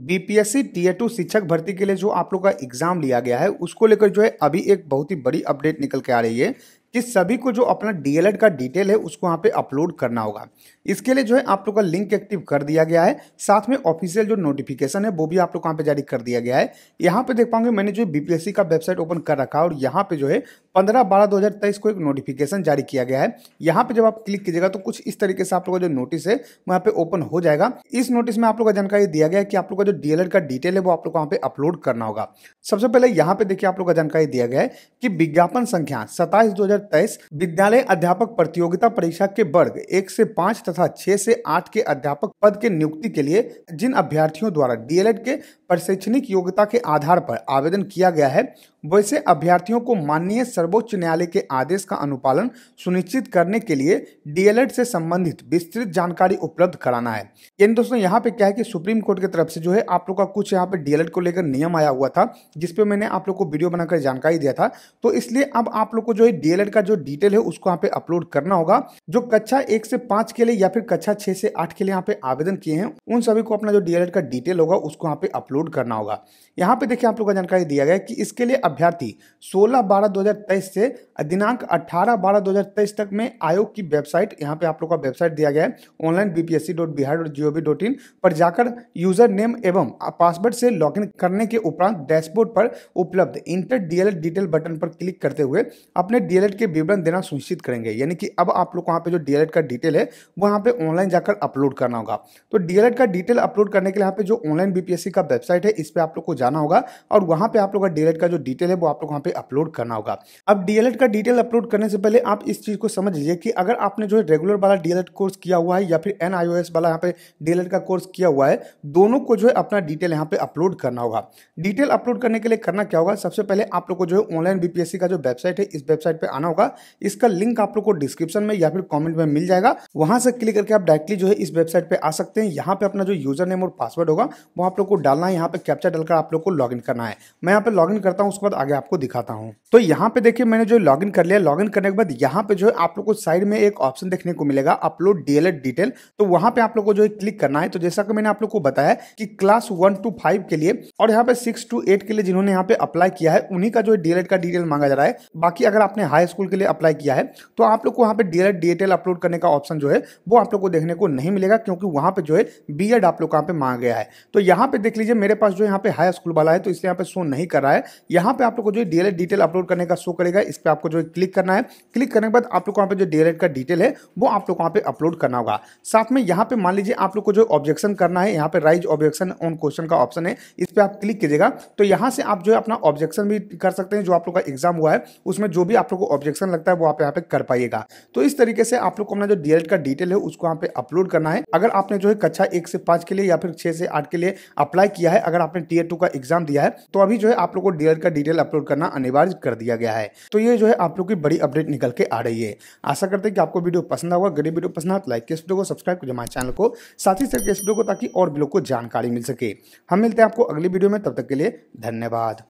BPSC T to शिक्षक भर्ती के लिए जो आप लोग का एग्जाम लिया गया है उसको लेकर जो है अभी एक बहुत ही बड़ी अपडेट निकल के आ रही है कि सभी को जो अपना डीएलएड का डिटेल है उसको यहाँ पे अपलोड करना होगा इसके लिए जो है आप लोग का लिंक एक्टिव कर दिया गया है साथ में ऑफिशियल जो नोटिफिकेशन है वो भी आप लोग यहाँ पे जारी कर दिया गया है यहाँ पे देख पाओगे मैंने जो बीपीएससी का वेबसाइट ओपन कर रखा है और यहाँ पे जो है पंद्रह बारह दो को एक नोटिफिकेशन जारी किया गया है यहाँ पे जब आप क्लिक कीजिएगा तो कुछ इस तरीके से आप लोग का जो नोटिस है वहाँ पे ओपन हो जाएगा इस नोटिस में आप लोग का जानकारी दिया गया है कि आप लोग का जो डीएलएड का डिटेल है वो आप लोग को वहाँ पे अपलोड करना होगा सबसे पहले यहाँ पे देखिए आप लोग का जानकारी दिया गया है कि विज्ञापन संख्या सत्ताईस दो 2023 विद्यालय अध्यापक प्रतियोगिता परीक्षा के वर्ग एक से पाँच तथा छह से आठ के अध्यापक पद के नियुक्ति के लिए जिन अभ्यर्थियों द्वारा डीएलएड के प्रशैक्षणिक योग्यता के आधार पर आवेदन किया गया है वैसे अभ्यर्थियों को माननीय सर्वोच्च न्यायालय के आदेश का अनुपालन सुनिश्चित करने के लिए डीएलएड से संबंधित विस्तृत जानकारी उपलब्ध कराना है यानी दोस्तों यहाँ पे क्या है कि सुप्रीम कोर्ट की तरफ से जो है आप लोग का कुछ यहाँ पे डीएलएड को लेकर नियम आया हुआ था जिसपे मैंने आप लोग को वीडियो बनाकर जानकारी दिया था तो इसलिए अब आप लोग को जो है डीएलएड का जो डिटेल है उसको यहाँ पे अपलोड करना होगा जो कक्षा एक से पांच के लिए या फिर कक्षा छह से आठ के लिए यहाँ पे आवेदन किए हैं उन सभी को अपना जो डीएलएड का डिटेल होगा उसको यहाँ पे अपलोड करना होगा यहाँ पे देखिए आप लोग का जानकारी दिया गया कि इसके लिए अभ्यर्थी सोलह बारह दो से दिनांक अठारह बारह दो तक में आयोग की वेबसाइट यहाँ पे आप लोग का वेबसाइट दिया गया है ऑनलाइन बीपीएससी पर जाकर यूजर नेम एवं पासवर्ड से लॉग करने के उपरांत डैशबोर्ड पर उपलब्ध इंटर डीएलएड डिटेल बटन पर क्लिक करते हुए अपने डीएलएड के विवरण देना सुनिश्चित करेंगे यानी कि अब आप लोग वहाँ पे जो डीएलएड का डिटेल है वो यहाँ पे ऑनलाइन जाकर अपलोड करना होगा तो डीएलएड का डिटेल अपलोड करने के लिए यहाँ पे जो ऑनलाइन बीपीएससी का वेबसाइट है इस पर आप लोग को जाना होगा और वहाँ पे आप लोग का डीएलएड का जो डिटेल है वो आप लोग वहाँ पे अपलोड करना होगा अब डीएलएड का डिटेल अपलोड करने से पहले आप इस चीज़ को समझ लीजिए कि अगर आपने जो है रेगुलर वाला डीएलएड कोर्स किया हुआ है या फिर एन वाला यहाँ पे डीएलएड का कोर्स किया हुआ है दोनों को जो है अपना डिटेल यहाँ पे अपलोड करना होगा डिटेल अपलोड करने के लिए करना क्या होगा सबसे पहले आप लोग को जो है ऑनलाइन बीपीएससी का जो वेबसाइट है इस वेबसाइट पर आना होगा इसका लिंक आप लोग को डिस्क्रिप्शन में या फिर कॉमेंट में मिल जाएगा वहां से क्लिक करके आप डायरेक्टली जो है इस वेबसाइट पर आ सकते हैं यहाँ पे अपना जो यूजर नेम और पासवर्ड होगा वो आप लोग को डालना है यहाँ पे कैप्चा डालकर आप लोग को लॉग करना है मैं यहाँ पे लॉग करता हूँ उसके बाद आगे आपको दिखाता हूँ तो यहाँ पे देखिए मैंने जो लॉग कर लिया लॉग करने के बाद यहाँ पे जो है आप लोग को साइड में एक ऑप्शन देखने को मिलेगा अपलोड डीएलएड डिटेल तो वहां पे आप लोग को जो है क्लिक करना है तो जैसा कि मैंने आप लोग को बताया कि क्लास वन टू फाइव के लिए और यहाँ पे सिक्स टू एट के लिए जिन्होंने यहाँ पे अप्लाई किया है उन्हीं का जो है डीएलएड का डिटेल मांगा जा रहा है बाकी अगर आपने हाई स्कूल स्कूल के लिए अप्लाई किया है तो आप लोग को वहाँ पे डी एड अपलोड करने का ऑप्शन जो है वो आप लोग को देखने को नहीं मिलेगा क्योंकि वहाँ पे जो है बी आप लोग कहाँ पे मांग गया है तो यहाँ पे देख लीजिए मेरे पास जो यहाँ पे हाई स्कूल वाला है तो इसलिए यहाँ पे शो नहीं कर रहा है यहाँ पे आप लोग को जो है डीएलएड डिटेल अपलोड करने का शो करेगा इस पर आपको जो है क्लिक करना है क्लिक करने के बाद आप लोग वहाँ यहाँ पे जो डीएलएड का डिटेल है वो आप लोग वहाँ यहाँ पे अपलोड करना होगा साथ में यहाँ पे मान लीजिए आप लोग को जो ऑब्जेक्शन करना है यहाँ पे राइज ऑब्जेक्शन ऑन क्वेश्चन का ऑप्शन है इस पर आप क्लिक कीजिएगा तो यहाँ से आप जो है अपना ऑब्जेक्शन भी कर सकते हैं जो आप लोग का एग्जाम हुआ है उसमें जो भी आप लोग को ऑब्जेक्शन प्रोजेक्शन लगता है वो आप यहाँ पे कर पाइएगा तो इस तरीके से आप लोग को अपना जो डीएलएड का डिटेल है उसको यहाँ पे अपलोड करना है अगर आपने जो है कक्षा एक से पांच के लिए या फिर छह से आठ के लिए अप्लाई किया है अगर आपने टीयर टू e का एग्जाम दिया है तो अभी जो है आप लोग को डीएलएड का डिटेल अपलोड करना अनिवार्य कर दिया गया है तो ये जो है आप लोग की बड़ी अपडेट निकल के आ रही है आशा करते हैं कि आपको वीडियो पसंद आएगा गरीब वीडियो पसंद आए तो लाइक के को सब्सक्राइब कीजिए हमारे चैनल को साथ ही साथ के वीडियो को ताकि और भी लोग को जानकारी मिल सके हम मिलते हैं आपको अगली वीडियो में तब तक के लिए धन्यवाद